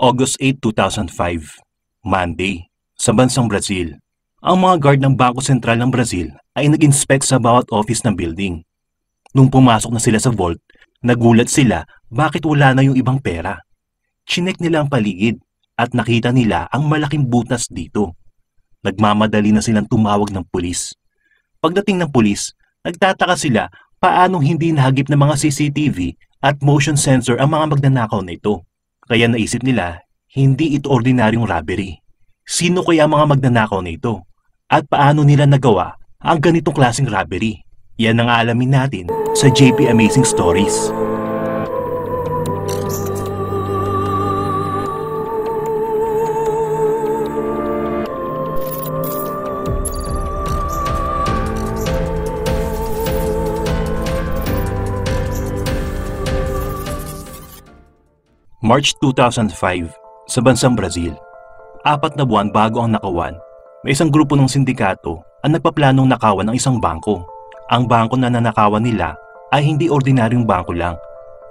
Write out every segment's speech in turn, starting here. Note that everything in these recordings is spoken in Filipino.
August 8, 2005, Monday, sa bansang Brazil. Ang mga guard ng Bangko Sentral ng Brazil ay nag-inspect sa bawat office ng building. Nung pumasok na sila sa vault, nagulat sila bakit wala na yung ibang pera. Chinek nila ang paligid at nakita nila ang malaking butas dito. Nagmamadali na silang tumawag ng pulis. Pagdating ng pulis, nagtataka sila paanong hindi nahagip ng mga CCTV at motion sensor ang mga magnanakaw na ito. Kaya naisip nila, hindi ito ordinaryong robbery. Sino kaya ang mga magnanakaw nito? At paano nila nagawa ang ganitong klaseng robbery? Yan ang alamin natin sa JP Amazing Stories. March 2005, sa bansang Brazil. Apat na buwan bago ang nakawan, may isang grupo ng sindikato ang nagpaplanong nakawan ng isang bangko. Ang bangko na nanakawan nila ay hindi ordinaryong bangko lang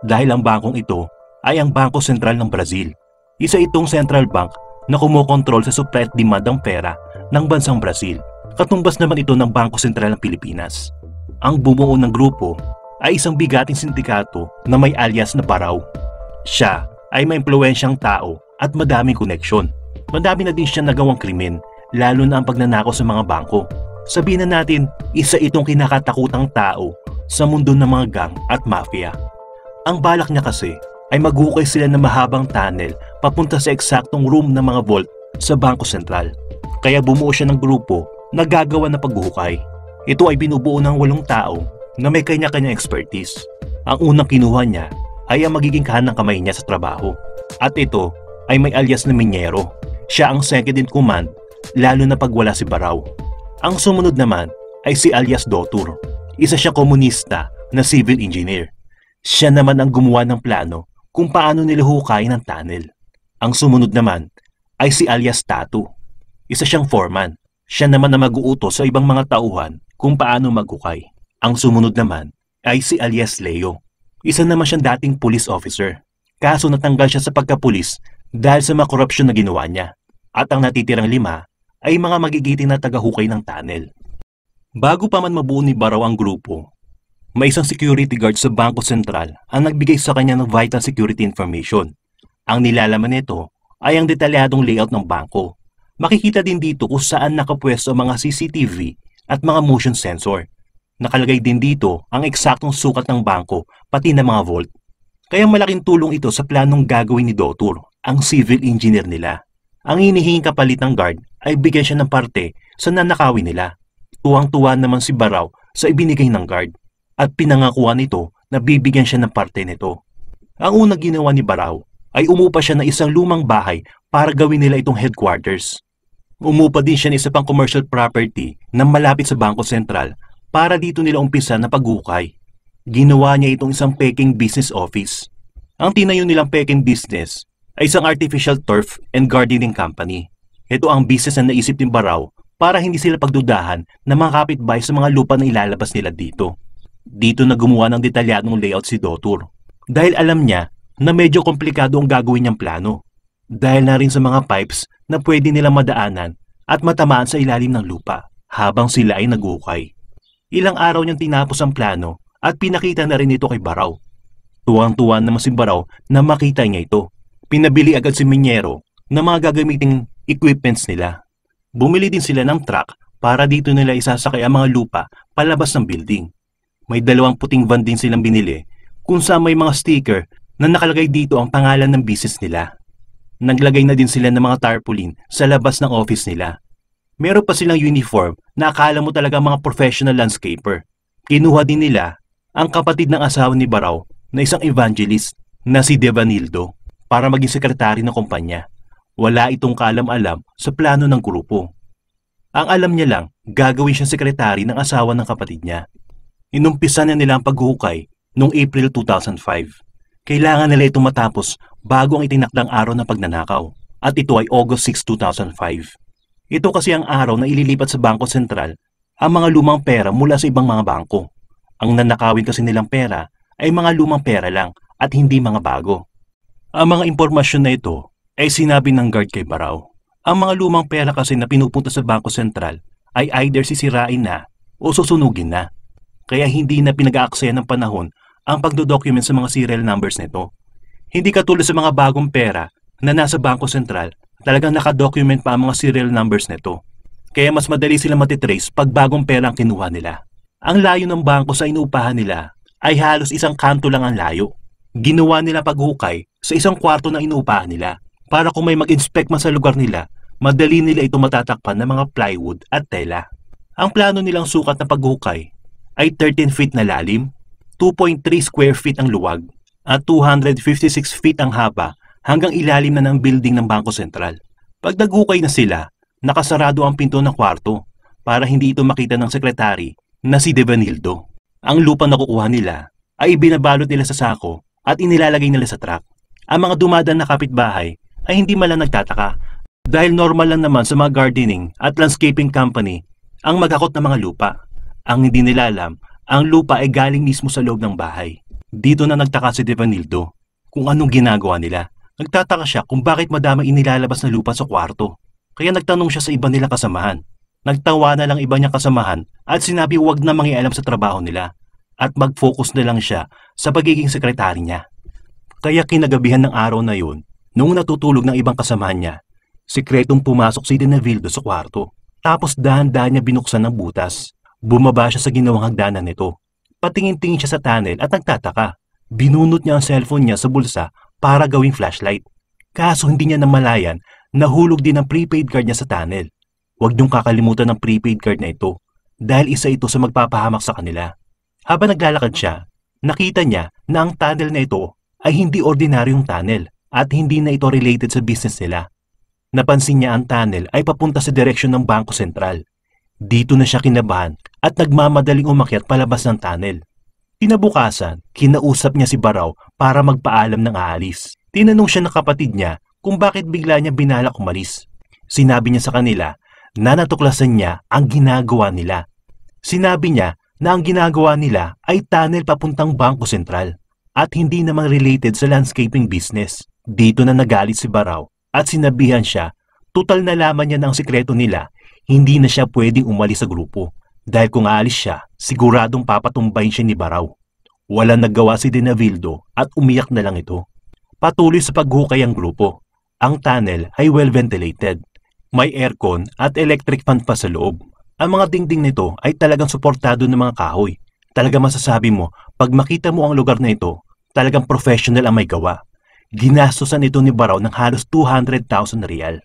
dahil ang bangkong ito ay ang Bangko Sentral ng Brazil. Isa itong central bank na kumokontrol sa supply at demand ng pera ng bansang Brazil. Katumbas naman ito ng Bangko Sentral ng Pilipinas. Ang bumuo ng grupo ay isang bigating sindikato na may alias na Paraw. Siya ay maimpluwensyang tao at madaming koneksyon. Madami na din siya nagawang krimen, lalo na ang pagnanako sa mga bangko. Sabihin na natin, isa itong kinakatakutang tao sa mundo ng mga gang at mafia. Ang balak niya kasi ay maghukay sila ng mahabang tunnel papunta sa eksaktong room ng mga vault sa Bangko Sentral. Kaya bumuo siya ng grupo na gagawa na paghukay. Ito ay binubuo ng walong tao na may kanya-kanyang expertise. Ang unang kinuha niya ay ang magiging ng kamay niya sa trabaho. At ito ay may alias na Minyero. Siya ang second in command lalo na pag wala si Baraw. Ang sumunod naman ay si alias Dotur. Isa siya komunista na civil engineer. Siya naman ang gumawa ng plano kung paano niluhukay ng tunnel. Ang sumunod naman ay si alias Tatu. Isa siyang foreman. Siya naman ang mag-uutos sa ibang mga tauhan kung paano maghukay. Ang sumunod naman ay si alias Leo. Isa naman siyang dating police officer. Kaso natanggal siya sa pagkapulis dahil sa makorupsyon na ginawa niya. At ang natitirang lima ay mga magigiting na tagahukay ng tunnel. Bago pa man mabuo ni Baraw ang grupo, may isang security guard sa Bangko Sentral ang nagbigay sa kanya ng vital security information. Ang nilalaman nito ay ang detalyadong layout ng bangko. Makikita din dito kung saan nakapwesto ang mga CCTV at mga motion sensor. Nakalagay din dito ang eksaktong sukat ng bangko pati na mga volt. Kaya malaking tulong ito sa planong gagawin ni Dotor, ang civil engineer nila. Ang hinihinging kapalit ng guard ay bigyan siya ng parte sa nanakawin nila. Tuwang-tuwa naman si Baraw sa ibinigay ng guard at pinangakuan nito na bibigyan siya ng parte nito. Ang unang ginawa ni Baraw ay umupa siya ng isang lumang bahay para gawin nila itong headquarters. Umupa din siya ng isang pang commercial property na malapit sa Bangko Sentral para dito nila umpisa na pagukay. Ginawa niya itong isang peking business office. Ang tinayo nilang peking business ay isang artificial turf and gardening company. Ito ang business na naisip ni Baraw para hindi sila pagdudahan na mga kapitbahay sa mga lupa na ilalabas nila dito. Dito na gumawa ng detalyadong layout si Dotur dahil alam niya na medyo komplikado ang gagawin niyang plano dahil na rin sa mga pipes na pwede nilang madaanan at matamaan sa ilalim ng lupa habang sila ay nagukay. Ilang araw niyang tinapos ang plano at pinakita na rin ito kay Baraw. Tuwang-tuwa naman si Baraw na makita niya ito. Pinabili agad si Minyero na mga gagamiting equipments nila. Bumili din sila ng truck para dito nila isasakay ang mga lupa palabas ng building. May dalawang puting van din silang binili kung saan may mga sticker na nakalagay dito ang pangalan ng business nila. Naglagay na din sila ng mga tarpaulin sa labas ng office nila meron pa silang uniform na akala mo talaga mga professional landscaper. Kinuha din nila ang kapatid ng asawa ni Baraw na isang evangelist na si Devanildo para maging sekretary ng kumpanya. Wala itong kaalam-alam sa plano ng grupo. Ang alam niya lang, gagawin siya sekretary ng asawa ng kapatid niya. Inumpisa na nila ang paghukay noong April 2005. Kailangan nila itong matapos bago ang itinakdang araw ng pagnanakaw at ito ay August 6, 2005. Ito kasi ang araw na ililipat sa Bangko Sentral ang mga lumang pera mula sa ibang mga bangko. Ang nanakawin kasi nilang pera ay mga lumang pera lang at hindi mga bago. Ang mga impormasyon na ito ay sinabi ng guard kay Barao. Ang mga lumang pera kasi na pinupunta sa Bangko Sentral ay either sisirain na o susunugin na. Kaya hindi na pinag-aaksaya ng panahon ang pagdodocument sa mga serial numbers nito. Hindi katulad sa mga bagong pera na nasa Bangko Sentral talagang nakadocument pa ang mga serial numbers nito. Kaya mas madali sila matitrace pag bagong pera ang kinuha nila. Ang layo ng bangko sa inuupahan nila ay halos isang kanto lang ang layo. Ginawa nila paghukay sa isang kwarto ng inuupahan nila para kung may mag-inspect man sa lugar nila, madali nila ito matatakpan ng mga plywood at tela. Ang plano nilang sukat na paghukay ay 13 feet na lalim, 2.3 square feet ang luwag at 256 feet ang haba hanggang ilalim na ng building ng Bangko Sentral. Pag nagukay na sila, nakasarado ang pinto ng kwarto para hindi ito makita ng sekretary na si Devanildo. Ang lupa na kukuha nila ay ibinabalot nila sa sako at inilalagay nila sa truck. Ang mga dumadaan na kapitbahay ay hindi malang nagtataka dahil normal lang naman sa mga gardening at landscaping company ang magakot ng mga lupa. Ang hindi nila alam, ang lupa ay galing mismo sa loob ng bahay. Dito na nagtaka si Devanildo kung anong ginagawa nila. Nagtataka siya kung bakit madama inilalabas na lupa sa kwarto. Kaya nagtanong siya sa iba nilang kasamahan. Nagtawa na lang iba niyang kasamahan at sinabi huwag na mangialam sa trabaho nila at mag-focus na lang siya sa pagiging sekretary niya. Kaya kinagabihan ng araw na yun, nung natutulog ng ibang kasamahan niya, sikretong pumasok si Denavildo sa kwarto. Tapos dahan-dahan niya binuksan ang butas. Bumaba siya sa ginawang hagdanan nito. Patingin-tingin siya sa tunnel at nagtataka. Binunot niya ang cellphone niya sa bulsa para gawing flashlight. Kaso hindi niya namalayan, nahulog din ang prepaid card niya sa tunnel. Huwag niyong kakalimutan ang prepaid card na ito dahil isa ito sa magpapahamak sa kanila. Habang naglalakad siya, nakita niya na ang tunnel na ito ay hindi ordinaryong tunnel at hindi na ito related sa business nila. Napansin niya ang tunnel ay papunta sa direksyon ng Bangko Sentral. Dito na siya kinabahan at nagmamadaling umakyat palabas ng tunnel. Kinabukasan, kinausap niya si Baraw para magpaalam ng aalis. Tinanong siya ng kapatid niya kung bakit bigla niya binalak umalis. Sinabi niya sa kanila na natuklasan niya ang ginagawa nila. Sinabi niya na ang ginagawa nila ay tunnel papuntang Bangko Sentral at hindi naman related sa landscaping business. Dito na nagalit si Baraw at sinabihan siya, tutal laman niya ng sikreto nila, hindi na siya pwedeng umalis sa grupo. Dahil kung aalis siya, siguradong papatumbayin siya ni Baraw. Walang naggawa si Dinavildo at umiyak na lang ito. Patuloy sa paghukay ang grupo. Ang tunnel ay well ventilated. May aircon at electric fan pa sa loob. Ang mga dingding nito ay talagang suportado ng mga kahoy. Talaga masasabi mo, pag makita mo ang lugar na ito, talagang professional ang may gawa. Ginastosan ito ni Baraw ng halos 200,000 real.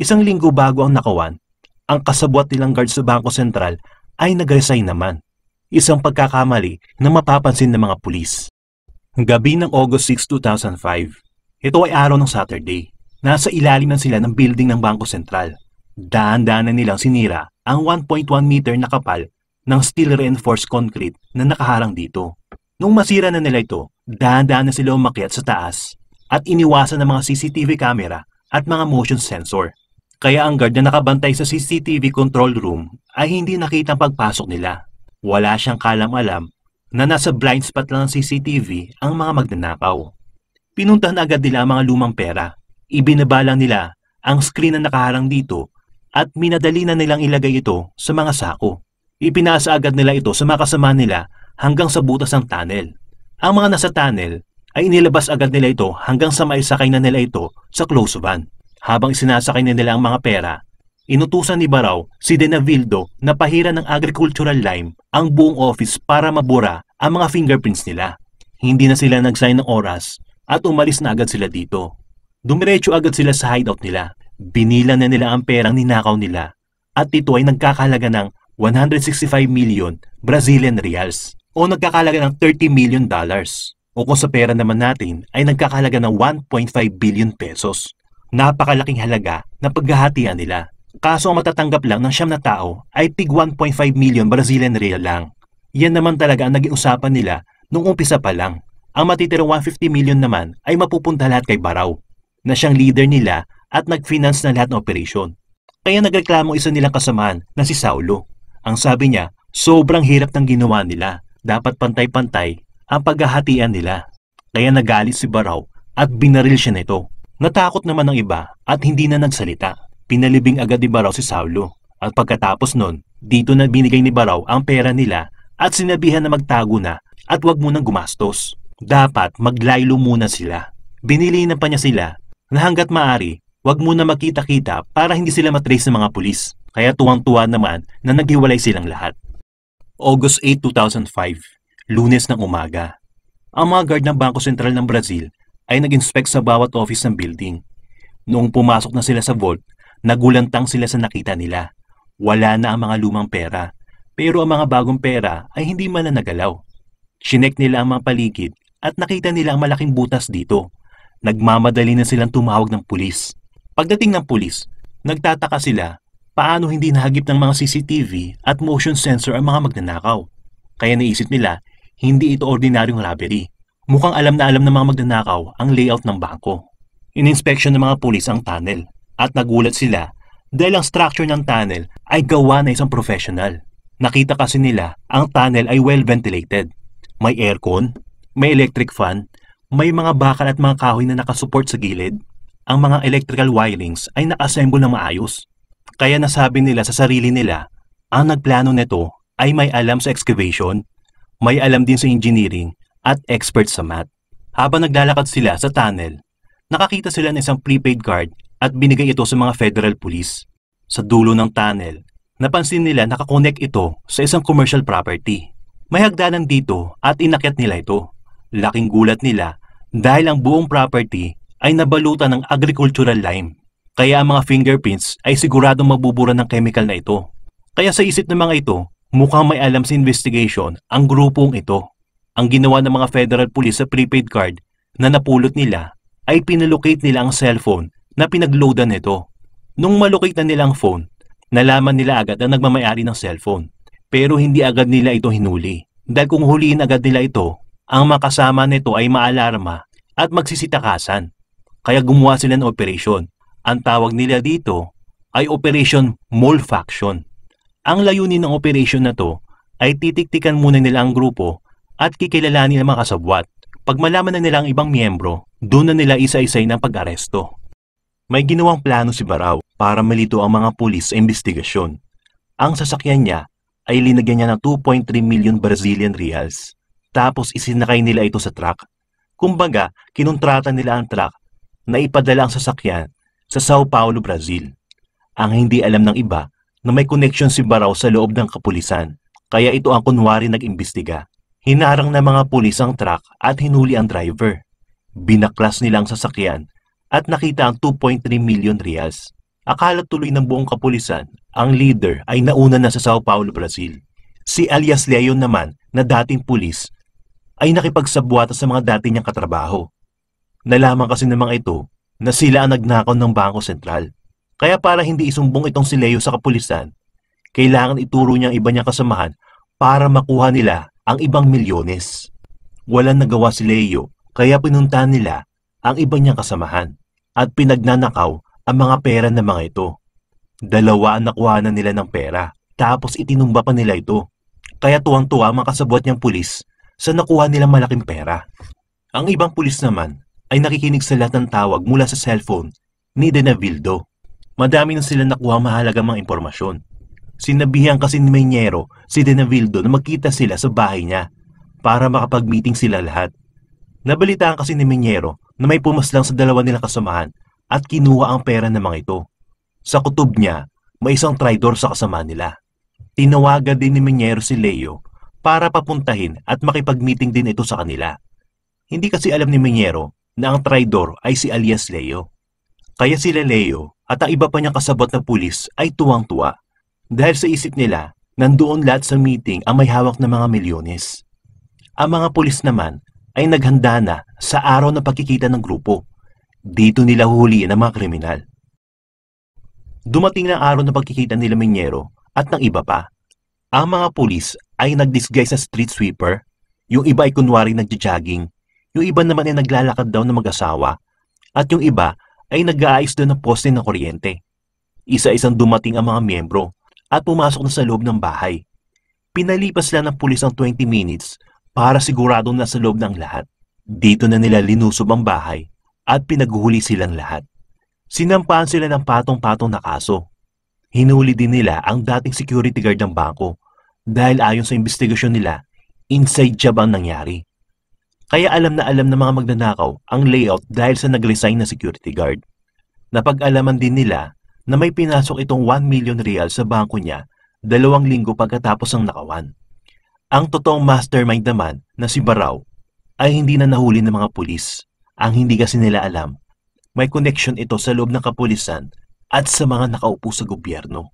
Isang linggo bago ang nakawan, ang kasabwat nilang guard sa Bangko Sentral ay nag-resign naman. Isang pagkakamali na mapapansin ng mga pulis. Gabi ng August 6, 2005. Ito ay araw ng Saturday. Nasa ilalim na sila ng building ng Bangko Sentral. Dahan-dahanan nilang sinira ang 1.1 meter na kapal ng steel reinforced concrete na nakaharang dito. Nung masira na nila ito, dahan-dahan na sila umakyat sa taas at iniwasan ng mga CCTV camera at mga motion sensor. Kaya ang guard na nakabantay sa CCTV control room ay hindi nakita pagpasok nila. Wala siyang kalam-alam na nasa blind spot lang ng CCTV ang mga magnanakaw. Pinuntahan agad nila ang mga lumang pera. Ibinaba lang nila ang screen na nakaharang dito at minadali na nilang ilagay ito sa mga sako. Ipinasa agad nila ito sa mga kasama nila hanggang sa butas ng tunnel. Ang mga nasa tunnel ay inilabas agad nila ito hanggang sa maisakay na nila ito sa close van. Habang sinasakay na nila ang mga pera, inutusan ni Baraw si Denavildo na pahira ng agricultural lime ang buong office para mabura ang mga fingerprints nila. Hindi na sila nagsign ng oras at umalis na agad sila dito. Dumiretso agad sila sa hideout nila. Binila na nila ang perang ninakaw nila at ito ay nagkakahalaga ng 165 million Brazilian reals o nagkakalaga ng 30 million dollars. O kung sa pera naman natin ay nagkakalaga ng 1.5 billion pesos. Napakalaking halaga na paghahatian nila. Kaso ang matatanggap lang ng siyam na tao ay tig 1.5 million Brazilian real lang. Yan naman talaga ang naging usapan nila nung umpisa pa lang. Ang matitirang 150 million naman ay mapupunta lahat kay Barao na siyang leader nila at nag-finance na lahat ng operasyon. Kaya nagreklamo isa nilang kasamahan na si Saulo. Ang sabi niya, sobrang hirap ng ginawa nila. Dapat pantay-pantay ang paghahatian nila. Kaya nagalit si Barao at binaril siya nito. Natakot naman ang iba at hindi na nagsalita. Pinalibing agad ni Baraw si Saulo. At pagkatapos nun, dito na binigay ni Baraw ang pera nila at sinabihan na magtago na at huwag munang gumastos. Dapat maglaylo muna sila. Binili na pa niya sila na hanggat maari, huwag muna makita-kita para hindi sila matrace ng mga pulis. Kaya tuwang-tuwa naman na naghiwalay silang lahat. August 8, 2005, lunes ng umaga. Ang mga guard ng Bangko Sentral ng Brazil ay nag-inspect sa bawat office ng building. Noong pumasok na sila sa vault, nagulantang sila sa nakita nila. Wala na ang mga lumang pera, pero ang mga bagong pera ay hindi man na nagalaw. Sinek nila ang mga paligid at nakita nila ang malaking butas dito. Nagmamadali na silang tumawag ng pulis. Pagdating ng pulis, nagtataka sila paano hindi nahagip ng mga CCTV at motion sensor ang mga magnanakaw. Kaya naisip nila, hindi ito ordinaryong robbery Mukhang alam na alam ng mga magnanakaw ang layout ng bangko. Ininspeksyon ng mga pulis ang tunnel at nagulat sila dahil ang structure ng tunnel ay gawa na isang professional. Nakita kasi nila ang tunnel ay well ventilated. May aircon, may electric fan, may mga bakal at mga kahoy na nakasupport sa gilid. Ang mga electrical wirings ay nakaassemble na maayos. Kaya nasabi nila sa sarili nila, ang nagplano nito ay may alam sa excavation, may alam din sa engineering at expert sa math. Habang naglalakad sila sa tunnel, nakakita sila ng isang prepaid card at binigay ito sa mga federal police. Sa dulo ng tunnel, napansin nila nakakonek ito sa isang commercial property. May hagdanan dito at inakyat nila ito. Laking gulat nila dahil ang buong property ay nabalutan ng agricultural lime. Kaya ang mga fingerprints ay siguradong mabubura ng chemical na ito. Kaya sa isip ng mga ito, mukhang may alam sa investigation ang grupong ito. Ang ginawa ng mga federal police sa prepaid card na napulot nila ay pinalocate nila ang cellphone na pinagloadan nito. Nung malocate na nila ang phone, nalaman nila agad ang nagmamayari ng cellphone. Pero hindi agad nila ito hinuli. Dahil kung huliin agad nila ito, ang makasama nito ay maalarma at magsisitakasan. Kaya gumawa sila ng operation. Ang tawag nila dito ay Operation Molfaction. Ang layunin ng operation na to ay titiktikan muna nila ang grupo at kikilalanin ng mga kasabwat. Pag malaman na nila ang ibang miyembro, doon na nila isa-isay ng pag-aresto. May ginawang plano si Baraw para malito ang mga pulis sa investigasyon. Ang sasakyan niya ay linagyan niya ng 2.3 million Brazilian reals. Tapos isinakay nila ito sa truck. Kumbaga, kinontrata nila ang truck na ipadala ang sasakyan sa Sao Paulo, Brazil. Ang hindi alam ng iba na may connection si Baraw sa loob ng kapulisan, kaya ito ang kunwari nag-imbestiga. Hinarang ng mga pulis ang truck at hinuli ang driver. Binaklas nila ang sasakyan at nakita ang 2.3 million reals. Akala tuloy ng buong kapulisan, ang leader ay nauna na sa Sao Paulo, Brazil. Si Elias Leon naman, na dating pulis, ay nakipagsabwata sa mga dati niyang katrabaho. Nalaman kasi ng mga ito na sila ang nagnakaw ng Bangko Sentral. Kaya para hindi isumbong itong si Leo sa kapulisan, kailangan ituro niyang iba niyang kasamahan para makuha nila ang ibang milyones. Walang nagawa si Leo kaya pinuntahan nila ang iba niyang kasamahan at pinagnanakaw ang mga pera ng mga ito. Dalawa ang nakuha na nila ng pera tapos itinumba pa nila ito. Kaya tuwang-tuwa ang kasabwat niyang pulis sa nakuha nilang malaking pera. Ang ibang pulis naman ay nakikinig sa lahat ng tawag mula sa cellphone ni Denavildo. Madami na sila nakuha mahalagang mga impormasyon Sinabihan kasi ni Menyero si Denavildo na magkita sila sa bahay niya para makapag-meeting sila lahat. Nabalitaan kasi ni Menyero na may pumaslang sa dalawa nilang kasamahan at kinuha ang pera ng mga ito. Sa kutob niya, may isang traitor sa kasama nila. Tinawagan din ni Menyero si Leo para papuntahin at makipag-meeting din ito sa kanila. Hindi kasi alam ni Menyero na ang traitor ay si alias Leo. Kaya sila Leo at ang iba pa niyang kasabot na pulis ay tuwang-tuwa dahil sa isip nila, nandoon lahat sa meeting ang may hawak ng mga milyones. Ang mga pulis naman ay naghanda na sa araw na pagkikita ng grupo. Dito nila huhuliin ang mga kriminal. Dumating na araw na pagkikita nila Minyero at ng iba pa. Ang mga pulis ay nagdisguise sa street sweeper, yung iba ay kunwari nagja-jogging, yung iba naman ay naglalakad daw ng mag-asawa, at yung iba ay nag-aayos daw ng poste ng kuryente. Isa-isang dumating ang mga miyembro at pumasok na sa loob ng bahay. Pinalipas lang ng pulis ang 20 minutes para siguradong nasa loob ng lahat. Dito na nila linusob ang bahay at pinaghuli silang lahat. Sinampahan sila ng patong-patong na kaso. Hinuli din nila ang dating security guard ng bangko dahil ayon sa investigasyon nila, inside job ang nangyari. Kaya alam na alam ng mga magnanakaw ang layout dahil sa nag-resign na security guard. Napag-alaman din nila na may pinasok itong 1 million real sa bangko niya dalawang linggo pagkatapos ng nakawan. Ang totoong mastermind naman na si Barao ay hindi na nahuli ng mga pulis. Ang hindi kasi nila alam, may connection ito sa loob ng kapulisan at sa mga nakaupo sa gobyerno.